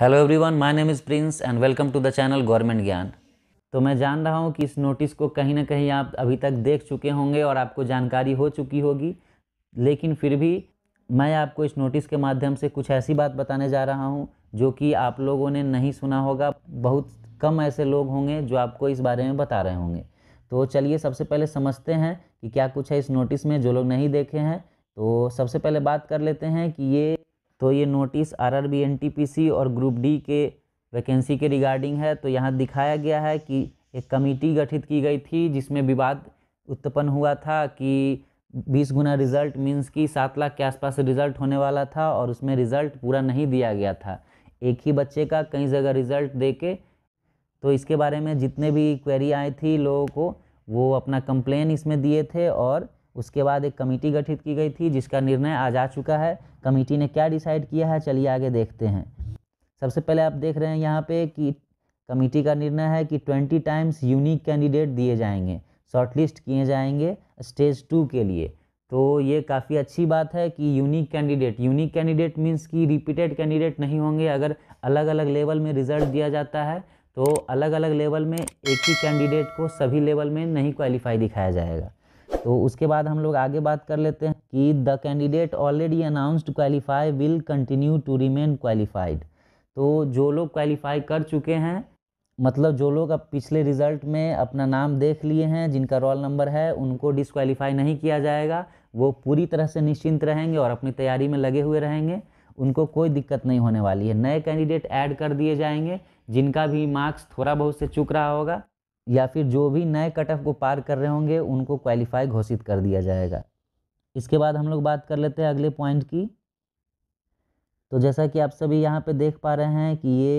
hello everyone my name is Prince and welcome to the channel government Gyan तो मैं जान रहा हूँ कि इस नोटिस को कहीं ना कहीं आप अभी तक देख चुके होंगे और आपको जानकारी हो चुकी होगी लेकिन फिर भी मैं आपको इस नोटिस के माध्यम से कुछ ऐसी बात बताने जा रहा हूँ जो कि आप लोगों ने नहीं सुना होगा बहुत कम ऐसे लोग होंगे जो आपको इस बारे में बता रहे होंगे तो चलिए सबसे पहले समझते हैं कि क्या कुछ है इस नोटिस में जो लोग नहीं देखे हैं तो सबसे पहले बात कर लेते हैं कि ये तो ये notice R R B N T P C और ग्रुप डी के वैकेंसी के रिगार्डिंग है तो यहाँ दिखाया गया है कि एक कमेटी गठित की गई थी जिसमें विवाद उत्पन्न हुआ था कि बीस गुना रिज़ल्ट मीन्स कि सात लाख के आसपास रिज़ल्ट होने वाला था और उसमें रिज़ल्ट पूरा नहीं दिया गया था एक ही बच्चे का कई जगह रिज़ल्ट दे के तो इसके बारे में जितने भी क्वेरी आई थी लोगों को वो अपना कंप्लेन इसमें दिए थे और उसके बाद एक कमेटी गठित की गई थी जिसका निर्णय आज आ चुका है कमेटी ने क्या डिसाइड किया है चलिए आगे देखते हैं सबसे पहले आप देख रहे हैं यहाँ पे कि कमेटी का निर्णय है कि ट्वेंटी टाइम्स यूनिक कैंडिडेट दिए जाएंगे शॉर्टलिस्ट किए जाएंगे स्टेज टू के लिए तो ये काफ़ी अच्छी बात है कि unique candidate unique candidate means कि रिपीटेड कैंडिडेट नहीं होंगे अगर अलग अलग लेवल में रिजल्ट दिया जाता है तो अलग अलग लेवल में एक ही कैंडिडेट को सभी लेवल में नहीं क्वालिफाई दिखाया जाएगा तो उसके बाद हम लोग आगे बात कर लेते हैं कि the candidate already announced qualify will continue to remain qualified तो जो लोग क्वालिफाई कर चुके हैं मतलब जो लोग अब पिछले रिजल्ट में अपना नाम देख लिए हैं जिनका रोल नंबर है उनको डिसक्वालीफाई नहीं किया जाएगा वो पूरी तरह से निश्चिंत रहेंगे और अपनी तैयारी में लगे हुए रहेंगे उनको कोई दिक्कत नहीं होने वाली है नए कैंडिडेट ऐड कर दिए जाएंगे जिनका भी मार्क्स थोड़ा बहुत से चुक रहा होगा या फिर जो भी नए कट ऑफ को पार कर रहे होंगे उनको क्वालिफाई घोषित कर दिया जाएगा इसके बाद हम लोग बात कर लेते हैं अगले पॉइंट की तो जैसा कि आप सभी यहाँ पे देख पा रहे हैं कि ये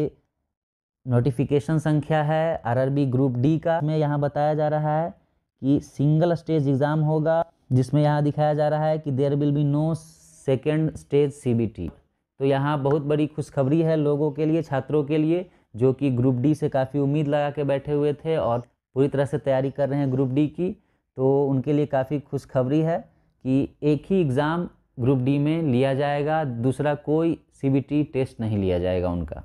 नोटिफिकेशन संख्या है आरआरबी ग्रुप डी का में यहाँ बताया जा रहा है कि सिंगल स्टेज एग्ज़ाम होगा जिसमें यहाँ दिखाया जा रहा है कि there will be no second stage सी तो यहाँ बहुत बड़ी खुशखबरी है लोगों के लिए छात्रों के लिए जो कि ग्रुप डी से काफ़ी उम्मीद लगा के बैठे हुए थे और पूरी तरह से तैयारी कर रहे हैं ग्रुप डी की तो उनके लिए काफ़ी खुशखबरी है कि एक ही एग्ज़ाम ग्रुप डी में लिया जाएगा दूसरा कोई सी टेस्ट नहीं लिया जाएगा उनका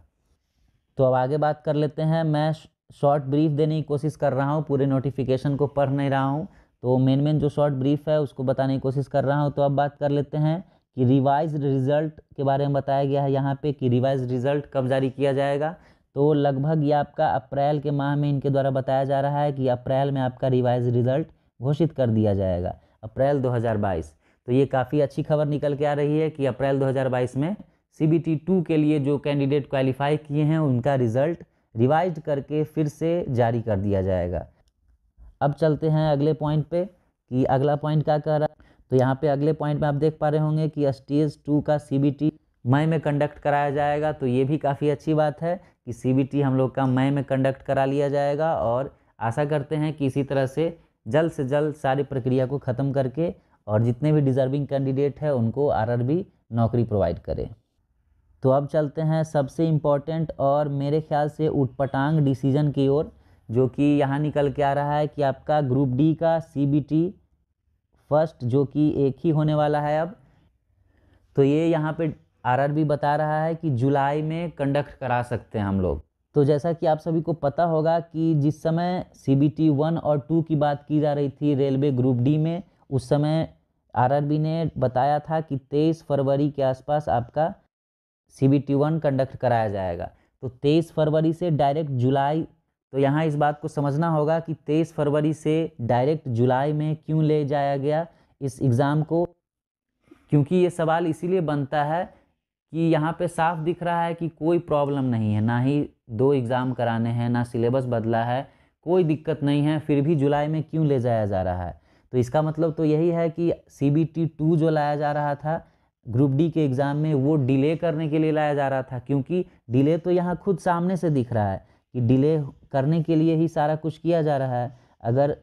तो अब आगे बात कर लेते हैं मैं शॉर्ट ब्रीफ देने की कोशिश कर रहा हूँ पूरे नोटिफिकेशन को पढ़ नहीं रहा हूँ तो मेन मेन जो शॉर्ट ब्रीफ है उसको बताने की कोशिश कर रहा हूँ तो अब बात कर लेते हैं कि रिवाइज रिजल्ट के बारे में बताया गया है यहाँ पे कि रिवाइज रिजल्ट कब जारी किया जाएगा तो लगभग ये आपका अप्रैल के माह में इनके द्वारा बताया जा रहा है कि अप्रैल में आपका रिवाइज रिजल्ट घोषित कर दिया जाएगा अप्रैल 2022 तो ये काफ़ी अच्छी खबर निकल के आ रही है कि अप्रैल 2022 में सी बी टू के लिए जो कैंडिडेट क्वालिफाई किए हैं उनका रिज़ल्ट रिवाइज करके फिर से जारी कर दिया जाएगा अब चलते हैं अगले पॉइंट पे कि अगला पॉइंट क्या कह रहा है तो यहाँ पे अगले पॉइंट में आप देख पा रहे होंगे कि स्टेज टू का सी बी टी मई में कंडक्ट कराया जाएगा तो ये भी काफ़ी अच्छी बात है कि सी हम लोग का मई में कंडक्ट करा लिया जाएगा और आशा करते हैं कि इसी तरह से जल्द से जल्द सारी प्रक्रिया को ख़त्म करके और जितने भी डिज़र्विंग कैंडिडेट है उनको आरआरबी नौकरी प्रोवाइड करे तो अब चलते हैं सबसे इम्पॉर्टेंट और मेरे ख्याल से उटपटांग डिसीजन की ओर जो कि यहाँ निकल के आ रहा है कि आपका ग्रुप डी का सी फर्स्ट जो कि एक ही होने वाला है अब तो ये यहाँ पे आरआरबी बता रहा है कि जुलाई में कंडक्ट करा सकते हैं हम लोग तो जैसा कि आप सभी को पता होगा कि जिस समय सी बी टी वन और टू की बात की जा रही थी रेलवे ग्रुप डी में उस समय आरआरबी ने बताया था कि तेईस फरवरी के आसपास आपका C B T one conduct कराया जाएगा तो तेईस फरवरी से डायरेक्ट जुलाई तो यहाँ इस बात को समझना होगा कि तेईस फरवरी से डायरेक्ट जुलाई में क्यों ले जाया गया इस एग्ज़ाम को क्योंकि ये सवाल इसीलिए बनता है कि यहाँ पे साफ दिख रहा है कि कोई प्रॉब्लम नहीं है ना ही दो एग्ज़ाम कराने हैं ना सिलेबस बदला है कोई दिक्कत नहीं है फिर भी जुलाई में क्यों ले जाया जा रहा है तो इसका मतलब तो यही है कि सी बी टी टू जो लाया जा रहा था ग्रुप डी के एग्ज़ाम में वो डिले करने के लिए लाया जा रहा था क्योंकि डिले तो यहाँ खुद सामने से दिख रहा है कि डिले करने के लिए ही सारा कुछ किया जा रहा है अगर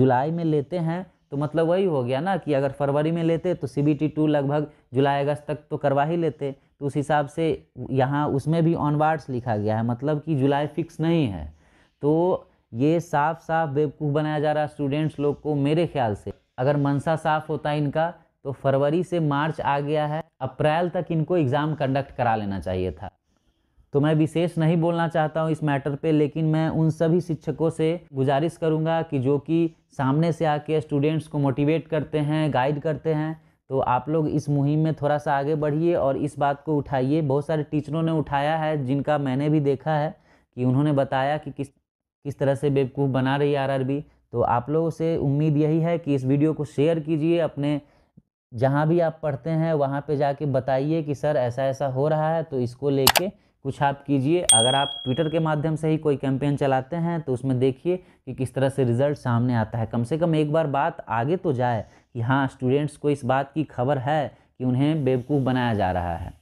जुलाई में लेते हैं तो मतलब वही हो गया ना कि अगर फरवरी में लेते तो सी बी टी टू लगभग जुलाई अगस्त तक तो करवा ही लेते तो उस हिसाब से यहाँ उसमें भी ऑनवर्ड्स लिखा गया है मतलब कि जुलाई फिक्स नहीं है तो ये साफ साफ बेवकूफ़ बनाया जा रहा है स्टूडेंट्स लोग को मेरे ख्याल से अगर मनसा साफ होता है इनका तो फरवरी से मार्च आ गया है अप्रैल तक इनको एग्ज़ाम कंडक्ट करा लेना चाहिए था तो मैं विशेष नहीं बोलना चाहता हूँ इस मैटर पे लेकिन मैं उन सभी शिक्षकों से गुजारिश करूँगा कि जो कि सामने से आके स्टूडेंट्स को मोटिवेट करते हैं गाइड करते हैं तो आप लोग इस मुहिम में थोड़ा सा आगे बढ़िए और इस बात को उठाइए बहुत सारे टीचरों ने उठाया है जिनका मैंने भी देखा है कि उन्होंने बताया कि किस किस तरह से बेवकूफ़ बना रही है आर तो आप लोगों से उम्मीद यही है कि इस वीडियो को शेयर कीजिए अपने जहाँ भी आप पढ़ते हैं वहाँ पे जाके बताइए कि सर ऐसा ऐसा हो रहा है तो इसको लेके कुछ आप कीजिए अगर आप ट्विटर के माध्यम से ही कोई कैंपेन चलाते हैं तो उसमें देखिए कि किस तरह से रिजल्ट सामने आता है कम से कम एक बार बात आगे तो जाए कि हाँ स्टूडेंट्स को इस बात की खबर है कि उन्हें बेवकूफ़ बनाया जा रहा है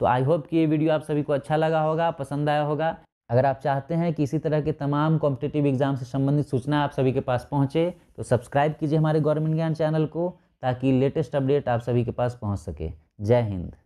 तो आई होप कि ये वीडियो आप सभी को अच्छा लगा होगा पसंद आया होगा अगर आप चाहते हैं कि इसी तरह के तमाम कॉम्पिटेटिव एग्जाम से संबंधित सूचना आप सभी के पास पहुँचे तो सब्सक्राइब कीजिए हमारे गवर्नमेंट ज्ञान चैनल को ताकि लेटेस्ट अपडेट आप सभी के पास पहुँच सके जय हिंद